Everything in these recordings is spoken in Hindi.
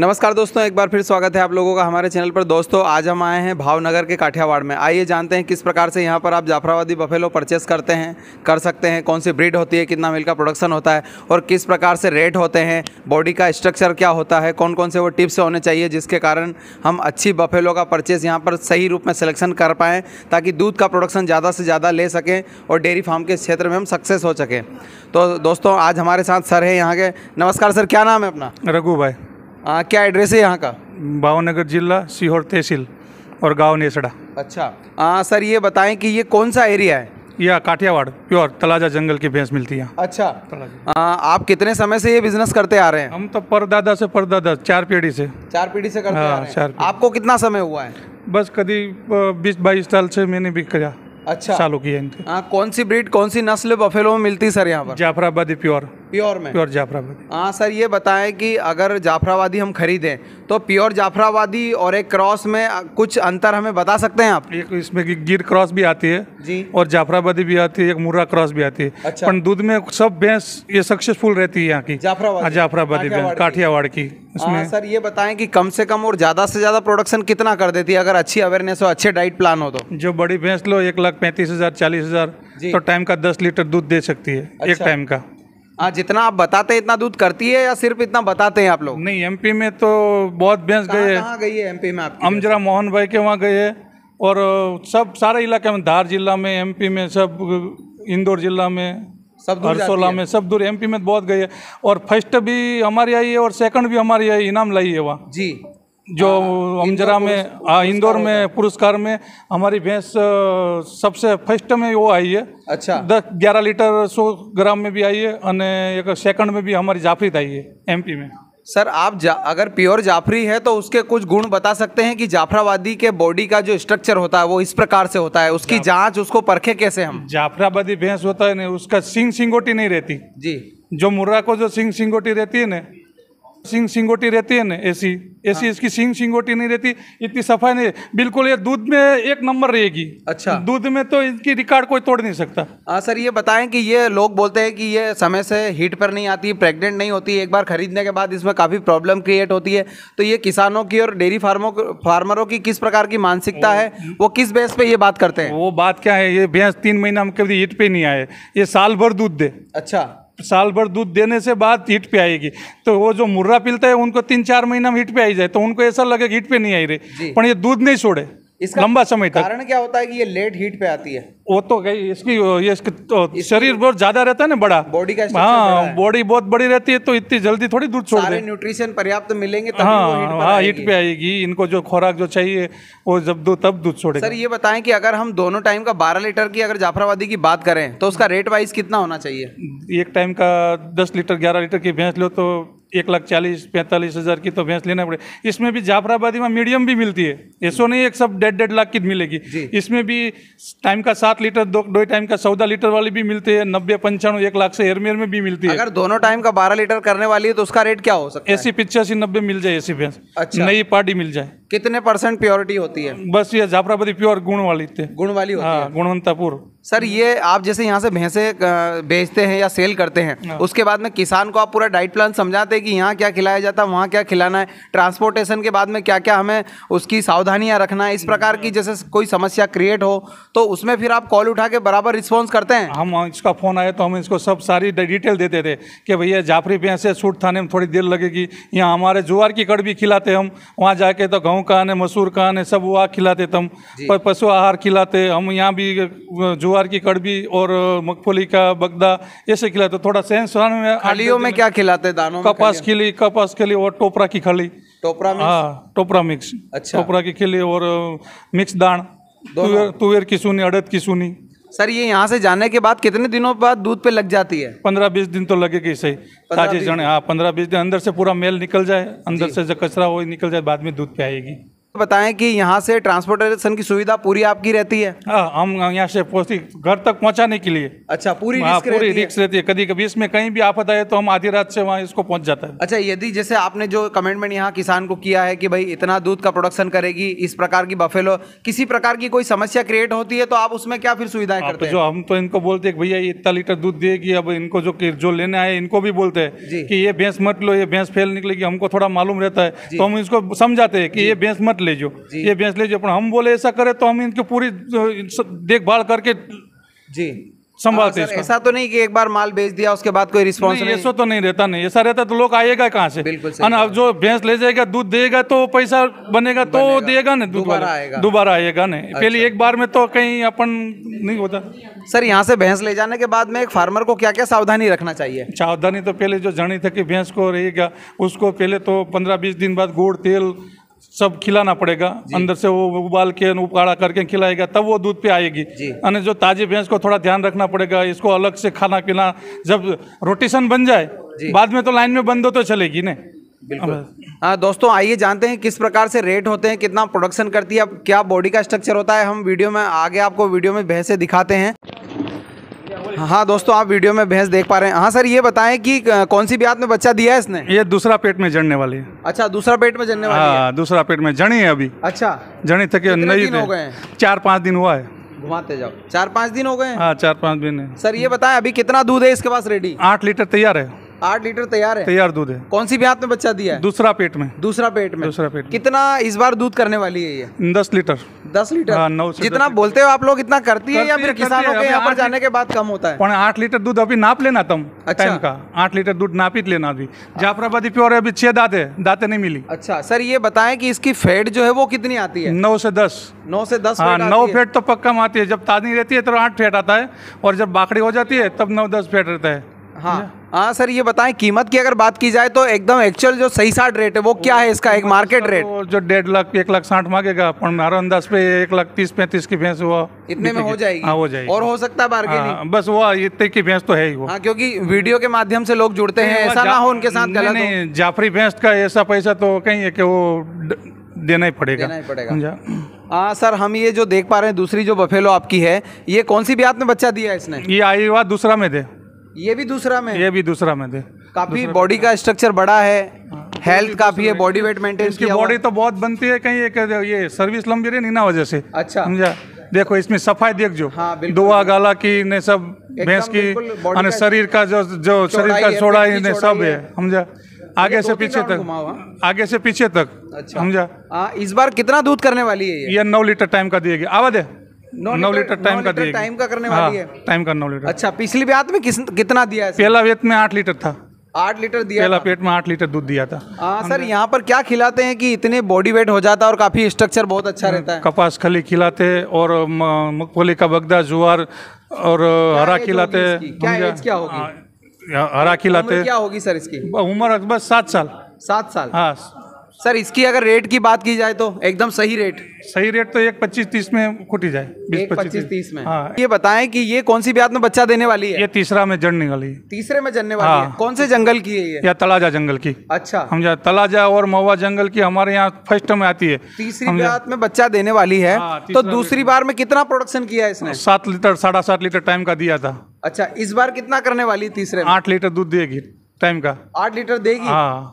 नमस्कार दोस्तों एक बार फिर स्वागत है आप लोगों का हमारे चैनल पर दोस्तों आज हम आए हैं भावनगर के काठियावाड़ में आइए जानते हैं किस प्रकार से यहाँ पर आप जाफराबादी बफेलो परचेस करते हैं कर सकते हैं कौन सी ब्रीड होती है कितना मिल का प्रोडक्शन होता है और किस प्रकार से रेट होते हैं बॉडी का स्ट्रक्चर क्या होता है कौन कौन से वो टिप्स होने चाहिए जिसके कारण हम अच्छी बफेलो का परचेस यहाँ पर सही रूप में सिलेक्शन कर पाएँ ताकि दूध का प्रोडक्शन ज़्यादा से ज़्यादा ले सकें और डेयरी फार्म के क्षेत्र में हम सक्सेस हो सकें तो दोस्तों आज हमारे साथ सर हैं यहाँ के नमस्कार सर क्या नाम है अपना रघु भाई आ, क्या एड्रेस है यहाँ का भावनगर जिला सीहोर तहसील और गांव नेसड़ा अच्छा हाँ सर ये बताएं कि ये कौन सा एरिया है यह काठियावाड़ प्योर तलाजा जंगल की भैंस मिलती है अच्छा आ, आप कितने समय से ये बिजनेस करते आ रहे हैं हम तो परदादा से परदादा चार पीढ़ी से चार पीढ़ी से करते आ, आ हाँ, रहे हैं आपको कितना समय हुआ है बस कभी बीस बाईस साल से मैंने भी किया अच्छा चालू किया कौन सी ब्रीड कौन सी नस्ल बफेलो में मिलती है सर यहाँ पर जाफराबादी प्योर प्योर में प्योर जाफराबादी हाँ सर ये बताएं कि अगर जाफराबादी हम खरीदें तो प्योर जाफराबादी और एक क्रॉस में कुछ अंतर हमें बता सकते हैं आप एक इसमें गिर क्रॉस भी आती है जी और जाफराबादी भी आती है एक मुर्रा क्रॉस भी आती है अच्छा। पर दूध में सब भैंस ये सक्सेसफुल रहती है यहाँ की जाफराबादी हाँ, जाफराबादी भैंस काठियावाड़ की हाँ इसमें सर ये बताएं कि कम से कम और ज़्यादा से ज़्यादा प्रोडक्शन कितना कर देती है अगर अच्छी अवेयरनेस हो अच्छे डाइट प्लान हो तो जो बड़ी भैंस लो एक लाख पैंतीस हज़ार चालीस हज़ार तो टाइम का दस लीटर दूध दे सकती है एक टाइम अच्छा। का हाँ जितना आप बताते हैं इतना दूध करती है या सिर्फ इतना बताते हैं आप लोग नहीं एमपी में तो बहुत भैंस गए है कहाँ गई है एमपी में आप हम जरा मोहन भाई के वहाँ गए हैं और सब सारे इलाके में धार जिला में एमपी में सब इंदौर जिला में सब हरसोला में सब दूर एमपी में बहुत गई है और फर्स्ट भी हमारी आई है और सेकंड भी हमारी आई इनाम लाई है वहाँ जी जो अमजरा हाँ, हाँ। में हाँ, इंदौर में पुरस्कार में हमारी भैंस सबसे फर्स्ट में वो आई है अच्छा दस ग्यारह लीटर सौ ग्राम में भी आई है और एक सेकंड में भी हमारी जाफरी आई है एमपी में सर आप जा, अगर प्योर जाफरी है तो उसके कुछ गुण बता सकते हैं कि जाफराबादी के बॉडी का जो स्ट्रक्चर होता है वो इस प्रकार से होता है उसकी जांच उसको परखे कैसे हम जाफराबादी भैंस होता है ना उसका सिंग सिंगोटी नहीं रहती जी जो मुर्रा को जो सिंग सिंगोटी रहती है ना सिंग सिंगोटी रहती है ना ऐसी ऐसी हाँ। इसकी सिंग सिंगोटी नहीं रहती इतनी सफाई नहीं बिल्कुल ये दूध में एक नंबर रहेगी अच्छा दूध में तो इनकी रिकॉर्ड कोई तोड़ नहीं सकता हाँ सर ये बताएं कि ये लोग बोलते हैं कि ये समय से हीट पर नहीं आती प्रेग्नेंट नहीं होती एक बार खरीदने के बाद इसमें काफ़ी प्रॉब्लम क्रिएट होती है तो ये किसानों की और डेयरी फार्मो फार्मरों की किस प्रकार की मानसिकता है वो किस बेस पे ये बात करते हैं वो बात क्या है ये भैंस तीन महीना हम कभी हीट पे नहीं आए ये साल भर दूध दे अच्छा साल भर दूध देने से बाद हिट पे आएगी तो वो जो मुर्रा पिलता है उनको तीन चार महीना में हिट पे आई जाए तो उनको ऐसा लगे हिट पे नहीं आई रही पर ये दूध नहीं छोड़े इसका लंबा समय तक कारण क्या होता है कि ये लेट हीट पे आती है वो तो इसकी ये इसकी तो शरीर बहुत ज्यादा रहता है ना बड़ा बॉडी का हाँ बॉडी बहुत बड़ी रहती है तो इतनी जल्दी थोड़ी दूर छोड़ दे न्यूट्रिशन पर्याप्त तो मिलेंगे तभी हाँ वो हीट हाँ हीट पे आएगी इनको जो खुराक जो चाहिए वो जब दो तब दूध छोड़े सर ये बताएं कि अगर हम दोनों टाइम का बारह लीटर की अगर जाफराबादी की बात करें तो उसका रेट वाइज कितना होना चाहिए एक टाइम का दस लीटर ग्यारह लीटर की भैंस लो तो एक लाख चालीस पैंतालीस हज़ार की तो भैंस लेना पड़े इसमें भी जाफराबादी में मीडियम भी मिलती है ऐसो नहीं एक सब डेढ़ डेढ़ लाख की मिलेगी इसमें भी टाइम का सात लीटर दो दो टाइम का चौदह लीटर वाली भी मिलती है नब्बे पंचानवे एक लाख से हेरमेर में भी मिलती है अगर दोनों टाइम का बारह लीटर करने वाली है तो उसका रेट क्या हो सकता है ऐसी पिचासी नब्बे मिल जाए ऐसी भैंस अच्छा। नई पार्टी मिल जाए कितने परसेंट प्योरिटी होती है बस ये जाफराबादी प्योर गुण वाली गुण वाली हाँ गुणवंतापुर सर हम्म। ये आप जैसे यहाँ से भैंसे बेचते हैं या सेल करते हैं हाँ। उसके बाद में किसान को आप पूरा डाइट प्लान समझाते हैं कि यहाँ क्या खिलाया जाता है वहाँ क्या खिलाना है ट्रांसपोर्टेशन के बाद में क्या क्या हमें उसकी सावधानियाँ रखना है इस हम्म। प्रकार की जैसे कोई समस्या क्रिएट हो तो उसमें फिर आप कॉल उठा के बराबर रिस्पॉन्स करते हैं हम इसका फ़ोन आया तो हम इसको सब सारी डिटेल देते थे कि भैया जाफरी भैंसे से सूट थाने में थोड़ी देर लगेगी यहाँ हमारे जुआर की कड़ भी खिलाते हम वहाँ जाके तो गेहूँ का आने मसूर का आने सब वहाँ खिलाते हम पशु आहार खिलाते हम यहाँ भी जुआ ज्वार की कड़बी और मकफली का बगदा ऐसे खिलाते थोड़ा सहन सहन में खलियों में क्या खिलाते दानों कपास खिली कपास खिली और टोपरा की खली टोपरा हाँ टोपरा मिक्स अच्छा टोपरा की खिली और मिक्स दान तुवेर की सुनी अड़द की सुनी सर ये यहाँ से जाने के बाद कितने दिनों बाद दूध पे लग जाती है पंद्रह बीस दिन तो लगेगी सही ताजे जने हाँ पंद्रह बीस दिन अंदर से पूरा मेल निकल जाए अंदर से जो कचरा हो निकल जाए बाद में दूध पे आएगी बताएं कि यहाँ से ट्रांसपोर्टेशन की सुविधा पूरी आपकी रहती है हाँ, हम यहाँ से घर तक पहुँचाने के लिए अच्छा पूरी रिस्क हाँ, पूरी रिक्स रहती है कभी कभी इसमें कहीं भी आफत आए तो हम आधी रात से वहाँ इसको पहुँच जाता है अच्छा यदि जैसे आपने जो कमेंटमेंट यहाँ किसान को किया है कि भाई इतना दूध का प्रोडक्शन करेगी इस प्रकार की बफेलो किसी प्रकार की कोई समस्या क्रिएट होती है तो आप उसमें क्या फिर सुविधाएं हाँ, तो करते हैं जो हम तो इनको बोलते हैं भैया इतना लीटर दूध देगी अब इनको जो जो लेने आए इनको भी बोलते हैं कि ये भैंस मत लो ये भैंस फेल निकलेगी हमको थोड़ा मालूम रहता है तो हम इसको समझाते हैं कि ये भैंस मत लीजियो ये बेच लीजिए पर हम बोले ऐसा करे तो हम इनकी पूरी देखभाल करके जी संभालते हैं ऐसा तो नहीं कि एक बार माल बेच दिया उसके बाद कोई रिस्पॉन्स नहीं ऐसा तो नहीं रहता नहीं ऐसा रहता तो लोग आएगा कहाँ से बिल्कुल अब जो भैंस ले जाएगा दूध देगा तो पैसा बनेगा तो बनेगा, देगा ना दूध आएगा दोबारा आएगा नहीं अच्छा। पहले एक बार में तो कहीं अपन नहीं होता सर यहाँ से भैंस ले जाने के बाद में एक फार्मर को क्या क्या सावधानी रखना चाहिए सावधानी तो पहले जो जनी थकी भैंस को रहेगा उसको पहले तो पंद्रह बीस दिन बाद गुड़ तेल सब खिलाना पड़ेगा अंदर से वो उबाल के उबाड़ा करके खिलाएगा तब वो दूध पे आएगी अने जो ताजी भैंस को थोड़ा ध्यान रखना पड़ेगा इसको अलग से खाना पीना जब रोटेशन बन जाए बाद में तो लाइन में बंद हो तो चलेगी ना बिल्कुल हाँ, दोस्तों आइए जानते हैं किस प्रकार से रेट होते हैं कितना प्रोडक्शन करती है अब क्या बॉडी का स्ट्रक्चर होता है हम वीडियो में आगे आपको वीडियो में भैंसे दिखाते हैं हाँ, हाँ दोस्तों आप वीडियो में भैंस देख पा रहे हैं हाँ सर ये बताएं कि कौन सी ब्यात में बच्चा दिया है इसने ये दूसरा पेट में जड़ने वाली है अच्छा दूसरा पेट में जड़ने वाली है हाँ, दूसरा पेट में जड़ी है अभी अच्छा जड़ी थके नहीं हो गए चार पाँच दिन हुआ है घुमाते जाओ चार पाँच दिन हो गए हाँ चार पाँच दिन सर ये बताए अभी कितना दूध है इसके पास रेडी आठ लीटर तैयार है आठ लीटर तैयार है तैयार दूध है कौन सी ब्यात में बच्चा दिया है दूसरा पेट में दूसरा पेट में दूसरा पेट में। कितना इस बार दूध करने वाली है ये दस लीटर દસ हाँ, नौ जितना बोलते हो आप लोग इतना करती है या फिर किसानों के यहाँ पर जाने के बाद कम होता है आठ लीटर दूध अभी नाप लेना तुम टाइम अच्छा। का आठ लीटर दूध नाप ही लेना अभी जाफराबादी प्योर है अभी छह दाते दाते नहीं मिली अच्छा सर ये बताए की इसकी फेट जो है वो कितनी आती है नौ से दस नौ से दस हाँ नौ फेट तो पक्का आती है जब ताजी रहती है तो आठ फेट आता है और जब बाकड़ी हो जाती है तब नौ दस फेट रहता है हाँ हाँ सर ये बताएं कीमत की अगर बात की जाए तो एकदम एक्चुअल जो सही साठ रेट है वो क्या है इसका एक मार्केट रेट तो जो डेढ़ लाख एक लाख साठ मांगेगा पर मारो अंदाज पे एक लाख तीस पैंतीस की भैंस हुआ इतने में हो जाएगी हाँ हो जाएगी और हो सकता है हाँ, बस वो इतने की भैंस तो है ही वो हाँ क्योंकि वीडियो के माध्यम से लोग जुड़ते हैं ऐसा ना हो उनके साथ नहीं जाफरी भैंस का ऐसा पैसा तो कहीं है कि वो देना ही पड़ेगा पड़ेगा हाँ सर हम ये जो देख पा रहे हैं दूसरी जो बफेलो आपकी है ये कौन सी ब्यात में बच्चा दिया है इसने ये हुआ दूसरा में दे ये भी दूसरा में ये भी दूसरा में थे काफी बॉडी का स्ट्रक्चर बड़ा है हेल्थ हाँ। काफी है बॉडी वेट मेंटेन इसकी बॉडी तो बहुत बनती है कहीं एक ये सर्विस लंबी रही ना वजह से अच्छा समझा देखो इसमें सफाई देख जो हाँ, दुआ गाला की ने सब भैंस की अने शरीर का जो जो शरीर का चौड़ा ने सब है समझा हाँ। आगे से पीछे तक आगे से पीछे तक समझा हाँ, इस बार कितना दूध करने वाली है ये नौ लीटर टाइम का दिएगी आवा दे नौ लीटर टाइम का टाइम का करने वाली हाँ, है टाइम का नौ लीटर अच्छा पिछली ब्याह में किस कितना दिया है पहला ब्यात में आठ लीटर था आठ लीटर दिया पहला पेट में आठ लीटर दूध दिया था आ, हाँ, सर यहाँ पर क्या खिलाते हैं कि इतने बॉडी वेट हो जाता है और काफ़ी स्ट्रक्चर बहुत अच्छा रहता है कपास खली खिलाते हैं और मूंगफली का बगदा जुआर और हरा खिलाते हैं क्या एज क्या होगी हाँ, हरा खिलाते क्या होगी सर इसकी उम्र बस सात साल सात साल हाँ सर इसकी अगर रेट की बात की जाए तो एकदम सही रेट सही रेट तो एक पच्चीस तीस में खुटी जाए बीस पच्चीस तीस में हाँ ये बताएं कि ये कौन सी ब्यात में बच्चा देने वाली है ये तीसरा में जड़ने वाली है तीसरे में जड़ने वाली हाँ। है कौन से जंगल की है ये या तलाजा जंगल की अच्छा हम तलाजा और महुआ जंगल की हमारे यहाँ फर्स्ट में आती है तीसरी ब्याज में बच्चा देने वाली है हाँ, तो दूसरी बार में कितना प्रोडक्शन किया इसने सात लीटर साढ़ा सात लीटर टाइम का दिया था अच्छा इस बार कितना करने वाली तीसरे आठ लीटर दूध देगी टाइम का आठ लीटर देगी हाँ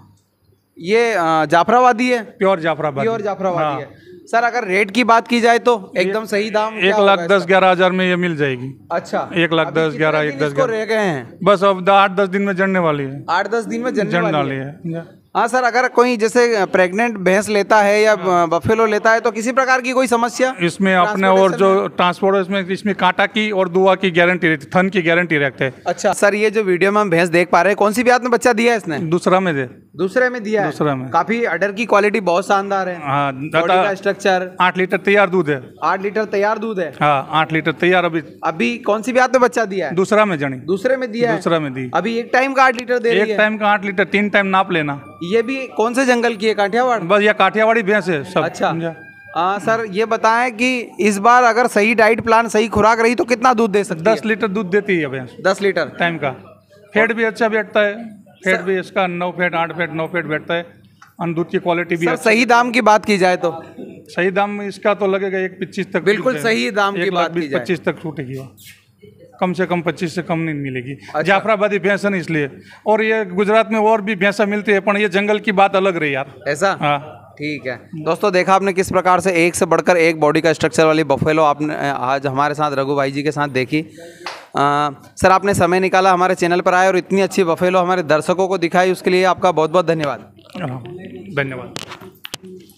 ये जाफराबादी है प्योर जाफराबादी प्योर जाफराबादी हाँ। है सर अगर रेट की बात की जाए तो एकदम सही दाम एक लाख दस ग्यारह हजार में ये मिल जाएगी अच्छा एक लाख दस ग्यारह एक दस ग्यारह रह गए हैं बस अब आठ दस दिन में जड़ने वाली है आठ दस दिन में जड़ने वाली है हाँ सर अगर कोई जैसे प्रेग्नेंट भैंस लेता है या हाँ। बफेलो लेता है तो किसी प्रकार की कोई समस्या इसमें अपने और जो ट्रांसपोर्ट इसमें इसमें कांटा की और दुआ की गारंटी रहती थन की गारंटी रखते हैं अच्छा सर ये जो वीडियो में हम भैंस देख पा रहे हैं कौन सी ब्याज में बच्चा दिया है इसने दूसरा में दे दूसरे में दिया दूसरे में काफी अडर की क्वालिटी बहुत शानदार है हाँ, का स्ट्रक्चर आठ लीटर तैयार दूध है आठ लीटर तैयार दूध है हाँ, आठ लीटर तैयार अभी अभी कौन सी ब्यात में बच्चा दिया है दूसरा में जनी दूसरे में दिया दूसरा में दी अभी एक टाइम का आठ लीटर दे एक टाइम का आठ लीटर तीन टाइम नाप लेना ये भी कौन से जंगल की है काठियावाड़ बस ये काठियावाड़ी भैंस है सब अच्छा आ, हाँ, सर ये बताएं कि इस बार अगर सही डाइट प्लान सही खुराक रही तो कितना दूध दे सकती दस लीटर दूध देती है भैंस दस लीटर टाइम का फेट भी अच्छा बैठता है फेट भी इसका नौ फेट आठ फेट नौ फेट बैठता है अनदूध की क्वालिटी भी अच्छा। सही दाम की बात की जाए तो सही दाम इसका तो लगेगा एक पच्चीस तक बिल्कुल सही दाम की बात की पच्चीस तक छूटेगी वो कम से कम पच्चीस से कम नहीं मिलेगी अच्छा। जाफराबादी भैंस भैंसन इसलिए और ये गुजरात में और भी भैंसा मिलती है पर ये जंगल की बात अलग रही यार ऐसा हाँ ठीक है दोस्तों देखा आपने किस प्रकार से एक से बढ़कर एक बॉडी का स्ट्रक्चर वाली बफेलो आपने आज हमारे साथ रघु भाई जी के साथ देखी आ, सर आपने समय निकाला हमारे चैनल पर आए और इतनी अच्छी बफेलो हमारे दर्शकों को दिखाई उसके लिए आपका बहुत बहुत धन्यवाद हाँ, धन्यवाद